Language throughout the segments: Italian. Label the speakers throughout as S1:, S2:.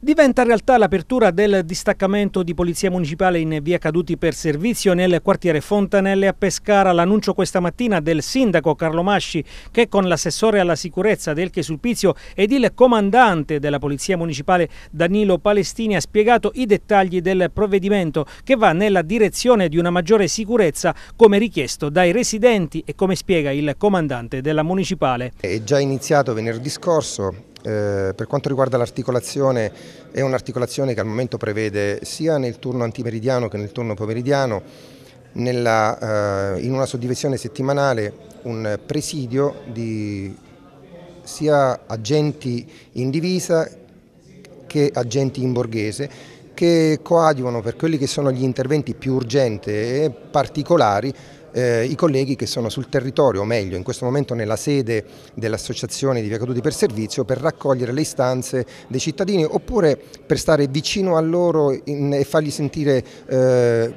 S1: Diventa realtà l'apertura del distaccamento di Polizia Municipale in via Caduti per servizio nel quartiere Fontanelle a Pescara. L'annuncio questa mattina del sindaco Carlo Masci che con l'assessore alla sicurezza del Chesulpizio ed il comandante della Polizia Municipale Danilo Palestini ha spiegato i dettagli del provvedimento che va nella direzione di una maggiore sicurezza come richiesto dai residenti e come spiega il comandante della Municipale.
S2: È già iniziato venerdì scorso eh, per quanto riguarda l'articolazione, è un'articolazione che al momento prevede sia nel turno antimeridiano che nel turno pomeridiano, nella, eh, in una suddivisione settimanale, un presidio di sia agenti in divisa che agenti in borghese che coadiuvano per quelli che sono gli interventi più urgenti e particolari eh, i colleghi che sono sul territorio, o meglio in questo momento nella sede dell'associazione di via caduti per Servizio per raccogliere le istanze dei cittadini oppure per stare vicino a loro in, e fargli sentire eh,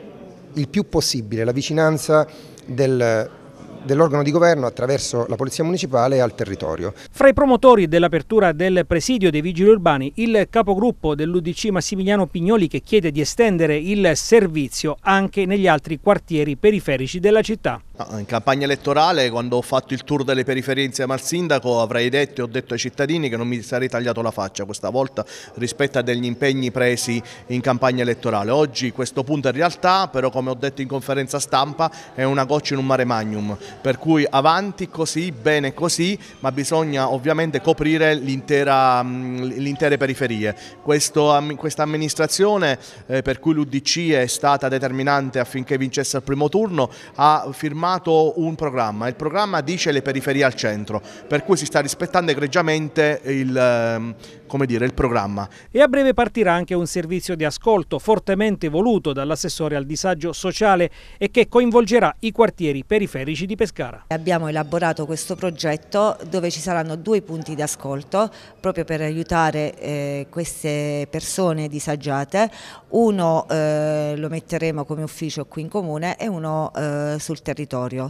S2: il più possibile la vicinanza del dell'organo di governo attraverso la Polizia Municipale e al territorio.
S1: Fra i promotori dell'apertura del presidio dei vigili urbani, il capogruppo dell'Udc Massimiliano Pignoli che chiede di estendere il servizio anche negli altri quartieri periferici della città. Ah, in campagna elettorale, quando ho fatto il tour
S3: delle periferie insieme al sindaco, avrei detto e ho detto ai cittadini che non mi sarei tagliato la faccia questa volta rispetto a degli impegni presi in campagna elettorale. Oggi questo punto è realtà, però come ho detto in conferenza stampa è una goccia in un mare magnum, per cui avanti così, bene così, ma bisogna ovviamente coprire l'intera mm, periferie. Questo, questa amministrazione, eh, per cui l'Udc è stata determinante affinché vincesse al primo turno, ha firmato firmato un programma, il programma dice le periferie al centro, per cui si sta rispettando egregiamente il, ehm, dire, il programma.
S1: E a breve partirà anche un servizio di ascolto fortemente voluto dall'assessore al disagio sociale e che coinvolgerà i quartieri periferici di Pescara.
S3: Abbiamo elaborato questo progetto dove ci saranno due punti di ascolto proprio per aiutare eh, queste persone disagiate, uno eh, lo metteremo come ufficio qui in comune e uno eh, sul territorio territorio.